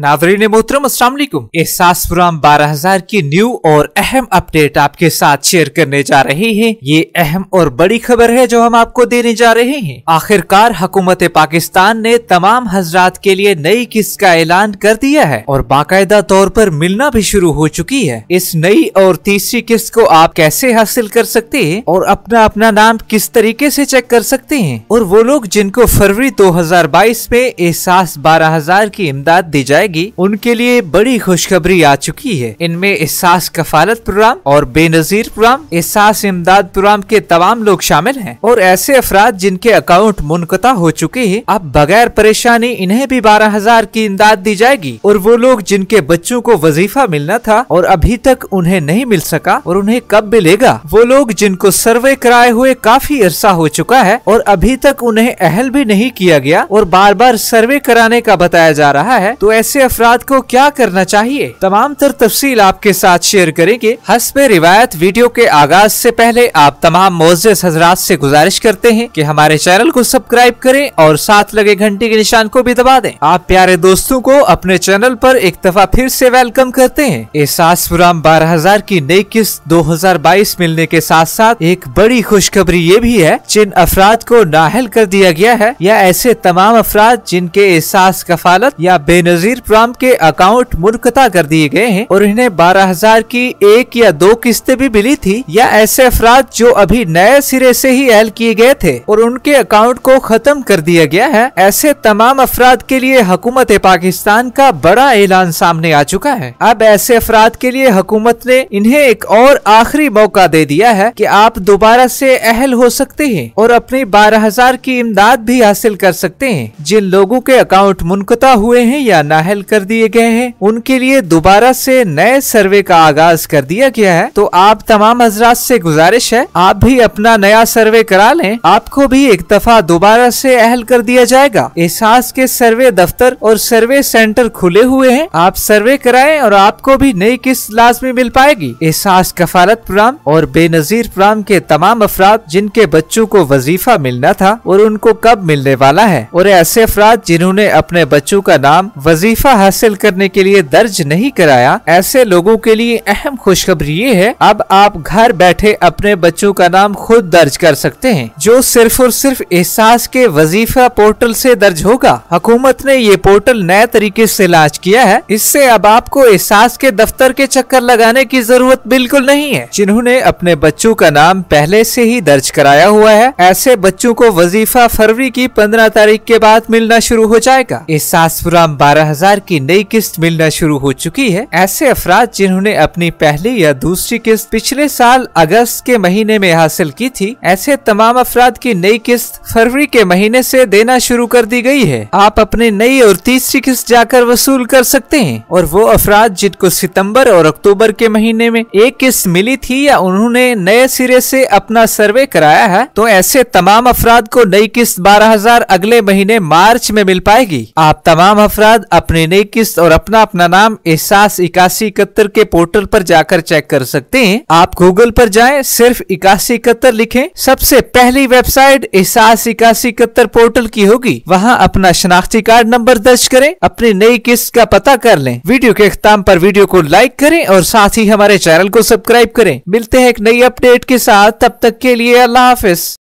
नाजरीन मोहतरम असला एहसास फुराम बारह हजार की न्यू और अहम अपडेट आपके साथ शेयर करने जा रहे हैं ये अहम और बड़ी खबर है जो हम आपको देने जा रहे हैं आखिरकार हुकूमत पाकिस्तान ने तमाम हजरात के लिए नई किस्त का ऐलान कर दिया है और बाकायदा तौर पर मिलना भी शुरू हो चुकी है इस नई और तीसरी किस्त को आप कैसे हासिल कर सकते हैं और अपना अपना नाम किस तरीके ऐसी चेक कर सकते हैं और वो लोग जिनको फरवरी दो में एहसास बारह हजार की इमदाद दी जाए जाएगी उनके लिए बड़ी खुशखबरी आ चुकी है इनमें एहसास कफालत प्रोग्राम और बेनजीर प्रोग्राम एहसास इमदाद प्रोग्राम के तमाम लोग शामिल हैं और ऐसे अफराद जिनके अकाउंट मुनकता हो चुके हैं अब बगैर परेशानी इन्हें भी बारह हजार की इमदाद दी जाएगी और वो लोग जिनके बच्चों को वजीफा मिलना था और अभी तक उन्हें नहीं मिल सका और उन्हें कब मिलेगा वो लोग जिनको सर्वे कराए हुए काफी अरसा हो चुका है और अभी तक उन्हें अहल भी नहीं किया गया और बार बार सर्वे कराने का बताया जा रहा है तो ऐसे ऐसे अफराद को क्या करना चाहिए तमाम तर तफसील आपके साथ शेयर करेंगे हसब रिवायत वीडियो के आगाज से पहले आप तमाम मोजिस हजरात से गुजारिश करते हैं कि हमारे चैनल को सब्सक्राइब करें और साथ लगे घंटी के निशान को भी दबा दें आप प्यारे दोस्तों को अपने चैनल पर एक दफा फिर से वेलकम करते हैं एहसास फुराम बारह हजार की नई किस्त दो मिलने के साथ साथ एक बड़ी खुशखबरी ये भी है जिन अफराद को नाहल कर दिया गया है या ऐसे तमाम अफराद जिनके एहसास कफालत या बेनजीर ट्रम्प के अकाउंट मुर्खता कर दिए गए हैं और इन्हें बारह हजार की एक या दो किस्तें भी मिली थी या ऐसे अफराद जो अभी नए सिरे से ही एल किए गए थे और उनके अकाउंट को खत्म कर दिया गया है ऐसे तमाम अफराद के लिए हुकूमत पाकिस्तान का बड़ा ऐलान सामने आ चुका है अब ऐसे अफराद के लिए हुकूमत ने इन्हें एक और आखिरी मौका दे दिया है की आप दोबारा ऐसी अहल हो सकते हैं और अपनी बारह हजार की इमदाद भी हासिल कर सकते हैं जिन लोगों के अकाउंट मुनकता हुए हैं या नाहल घायल कर दिए गए हैं उनके लिए दोबारा से नए सर्वे का आगाज कर दिया गया है तो आप तमाम हजरात से गुजारिश है आप भी अपना नया सर्वे करा लें आपको भी एक दफा दोबारा से अहल कर दिया जाएगा एहसास के सर्वे दफ्तर और सर्वे सेंटर खुले हुए हैं आप सर्वे कराएं और आपको भी नई किस्त लाजमी मिल पाएगी एहसास कफालत प्रोग्राम और बेनजीर प्रोग्राम के तमाम अफराद जिनके बच्चों को वजीफा मिलना था और उनको कब मिलने वाला है और ऐसे अफराद जिन्होंने अपने बच्चों का नाम वजीफा मुनाफा हासिल करने के लिए दर्ज नहीं कराया ऐसे लोगों के लिए अहम खुशखबरी ये है अब आप घर बैठे अपने बच्चों का नाम खुद दर्ज कर सकते हैं जो सिर्फ और सिर्फ एहसास के वजीफा पोर्टल से दर्ज होगा हुकूमत ने ये पोर्टल नए तरीके से लॉन्च किया है इससे अब आपको एहसास के दफ्तर के चक्कर लगाने की जरूरत बिल्कुल नहीं है जिन्होंने अपने बच्चों का नाम पहले से ही दर्ज कराया हुआ है ऐसे बच्चों को वजीफा फरवरी की पंद्रह तारीख के बाद मिलना शुरू हो जाएगा एहसास फुराम बारह हजार उधार की नई किस्त मिलना शुरू हो चुकी है ऐसे अफराद जिन्होंने अपनी पहली या दूसरी किस्त पिछले साल अगस्त के महीने में हासिल की थी ऐसे तमाम अफराद की नई किस्त फरवरी के महीने से देना शुरू कर दी गई है आप अपनी नई और तीसरी किस्त जाकर वसूल कर सकते हैं और वो अफराद जिनको सितंबर और अक्टूबर के महीने में एक किस्त मिली थी या उन्होंने नए सिरे से अपना सर्वे कराया है तो ऐसे तमाम अफराद को नई किस्त बारह हजार अगले महीने मार्च में मिल पाएगी आप तमाम अफराद अपने नई किस्त और अपना अपना नाम एहसास इक्यासी इकहत्तर के पोर्टल पर जाकर चेक कर सकते हैं आप गूगल पर जाएं सिर्फ इक्यासी इकहत्तर लिखे सबसे पहली वेबसाइट एहसास इक्यासी इकहत्तर पोर्टल की होगी वहाँ अपना शनाख्ती कार्ड नंबर दर्ज करें अपनी नई किस्त का पता कर लें वीडियो के अख्ताम पर वीडियो को लाइक करें और साथ ही हमारे चैनल को सब्सक्राइब करें मिलते हैं एक नई अपडेट के साथ तब तक के लिए अल्लाह हाफिज